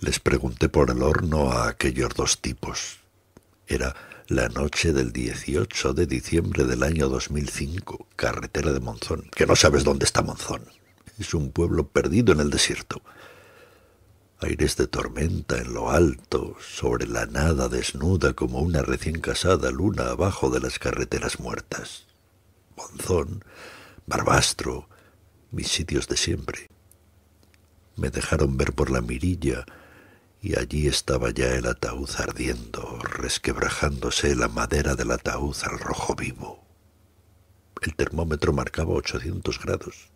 Les pregunté por el horno a aquellos dos tipos. Era la noche del 18 de diciembre del año 2005, carretera de Monzón, que no sabes dónde está Monzón. Es un pueblo perdido en el desierto. Aires de tormenta en lo alto, sobre la nada desnuda como una recién casada luna abajo de las carreteras muertas. Monzón, Barbastro, mis sitios de siempre. Me dejaron ver por la mirilla y allí estaba ya el ataúd ardiendo, resquebrajándose la madera del ataúd al rojo vivo. El termómetro marcaba 800 grados.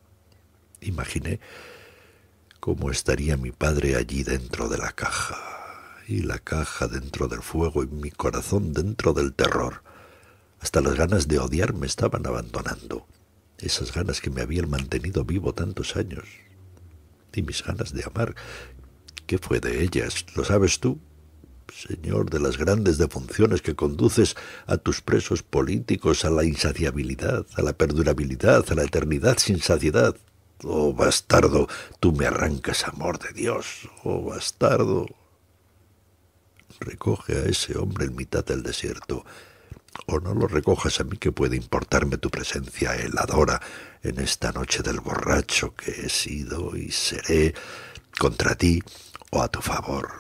Imaginé cómo estaría mi padre allí dentro de la caja, y la caja dentro del fuego y mi corazón dentro del terror. Hasta las ganas de odiar me estaban abandonando, esas ganas que me habían mantenido vivo tantos años, y mis ganas de amar ¿Qué fue de ellas? ¿Lo sabes tú? Señor de las grandes defunciones que conduces a tus presos políticos a la insaciabilidad, a la perdurabilidad, a la eternidad sin saciedad. Oh bastardo, tú me arrancas amor de Dios. Oh bastardo. Recoge a ese hombre en mitad del desierto. O no lo recojas a mí que puede importarme tu presencia heladora en esta noche del borracho que he sido y seré contra ti o a tu favor.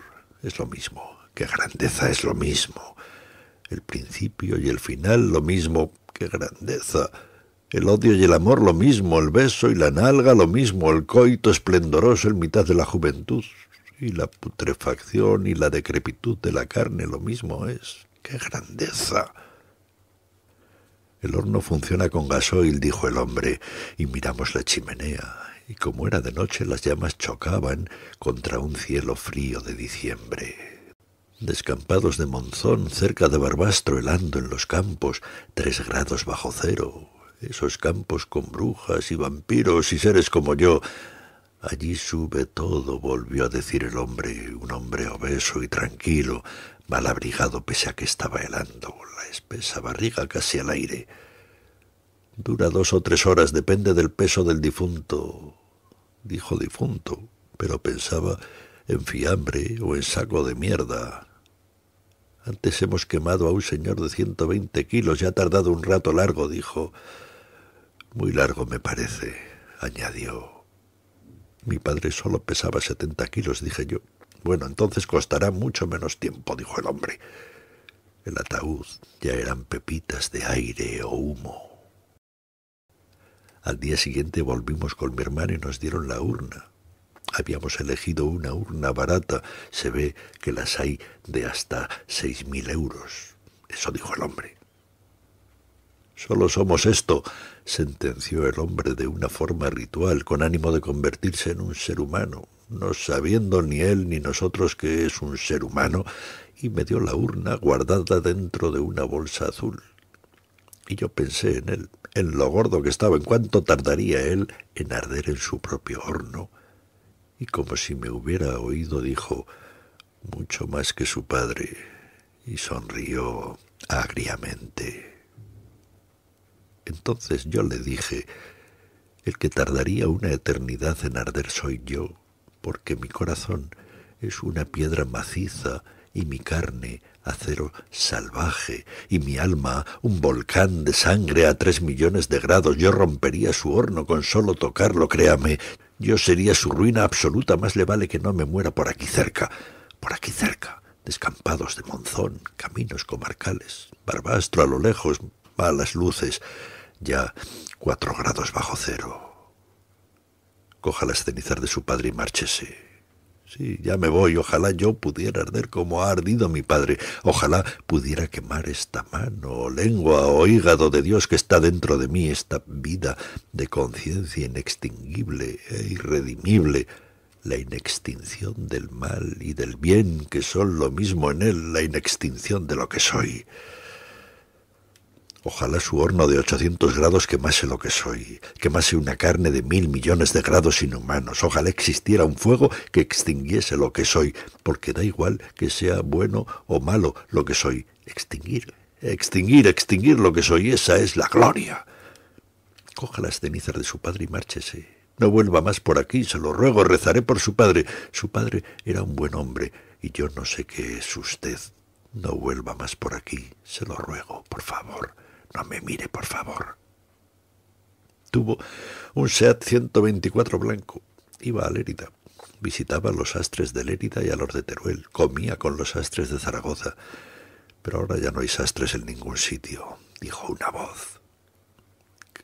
Es lo mismo, ¡qué grandeza es lo mismo. El principio y el final lo mismo, ¡qué grandeza. El odio y el amor lo mismo, el beso y la nalga lo mismo, el coito esplendoroso en mitad de la juventud y la putrefacción y la decrepitud de la carne lo mismo es. ¡Qué grandeza! El horno funciona con gasoil, dijo el hombre, y miramos la chimenea, y como era de noche las llamas chocaban contra un cielo frío de diciembre. Descampados de Monzón, cerca de Barbastro, helando en los campos, tres grados bajo cero. Esos campos con brujas y vampiros y seres como yo, Allí sube todo, volvió a decir el hombre, un hombre obeso y tranquilo, mal abrigado pese a que estaba helando, la espesa barriga casi al aire. Dura dos o tres horas, depende del peso del difunto. Dijo difunto, pero pensaba en fiambre o en saco de mierda. Antes hemos quemado a un señor de ciento veinte kilos, y ha tardado un rato largo, dijo. Muy largo me parece, añadió mi padre solo pesaba setenta kilos, dije yo. Bueno, entonces costará mucho menos tiempo, dijo el hombre. El ataúd ya eran pepitas de aire o humo. Al día siguiente volvimos con mi hermano y nos dieron la urna. Habíamos elegido una urna barata. Se ve que las hay de hasta seis mil euros. Eso dijo el hombre. Solo somos esto, sentenció el hombre de una forma ritual, con ánimo de convertirse en un ser humano, no sabiendo ni él ni nosotros que es un ser humano, y me dio la urna guardada dentro de una bolsa azul. Y yo pensé en él, en lo gordo que estaba, en cuánto tardaría él en arder en su propio horno. Y como si me hubiera oído, dijo, mucho más que su padre, y sonrió agriamente. Entonces yo le dije, el que tardaría una eternidad en arder soy yo, porque mi corazón es una piedra maciza y mi carne acero salvaje y mi alma un volcán de sangre a tres millones de grados. Yo rompería su horno con solo tocarlo, créame. Yo sería su ruina absoluta, más le vale que no me muera por aquí cerca, por aquí cerca, descampados de Monzón, caminos comarcales, Barbastro a lo lejos, a las luces, ya cuatro grados bajo cero. Coja las cenizas de su padre y márchese. Sí, ya me voy. Ojalá yo pudiera arder como ha ardido mi padre. Ojalá pudiera quemar esta mano, o lengua, o hígado de Dios que está dentro de mí, esta vida de conciencia inextinguible e irredimible la inextinción del mal y del bien, que son lo mismo en él, la inextinción de lo que soy. Ojalá su horno de 800 grados quemase lo que soy, quemase una carne de mil millones de grados inhumanos. Ojalá existiera un fuego que extinguiese lo que soy, porque da igual que sea bueno o malo lo que soy. Extinguir, extinguir, extinguir lo que soy, esa es la gloria. Coja las cenizas de su padre y márchese. No vuelva más por aquí, se lo ruego, rezaré por su padre. Su padre era un buen hombre y yo no sé qué es usted. No vuelva más por aquí, se lo ruego, por favor. No me mire, por favor. Tuvo un SEAT 124 blanco. Iba a Lérida. Visitaba los astres de Lérida y a los de Teruel. Comía con los astres de Zaragoza. Pero ahora ya no hay sastres en ningún sitio, dijo una voz.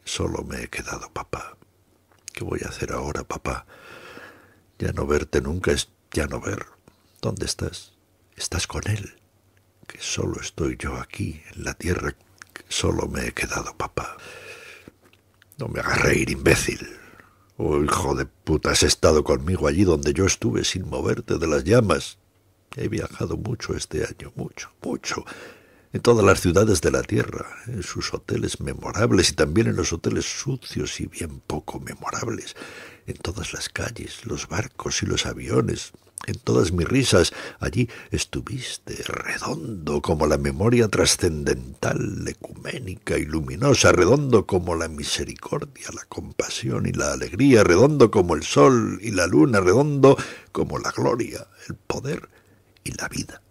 Solo me he quedado, papá. ¿Qué voy a hacer ahora, papá? Ya no verte nunca es ya no ver. ¿Dónde estás? Estás con él. Que solo estoy yo aquí, en la tierra solo me he quedado papá. No me hagas reír, imbécil. Oh, hijo de puta, has estado conmigo allí donde yo estuve sin moverte de las llamas. He viajado mucho este año, mucho, mucho. En todas las ciudades de la tierra, en sus hoteles memorables y también en los hoteles sucios y bien poco memorables, en todas las calles, los barcos y los aviones, en todas mis risas allí estuviste redondo como la memoria trascendental, ecuménica y luminosa, redondo como la misericordia, la compasión y la alegría, redondo como el sol y la luna, redondo como la gloria, el poder y la vida.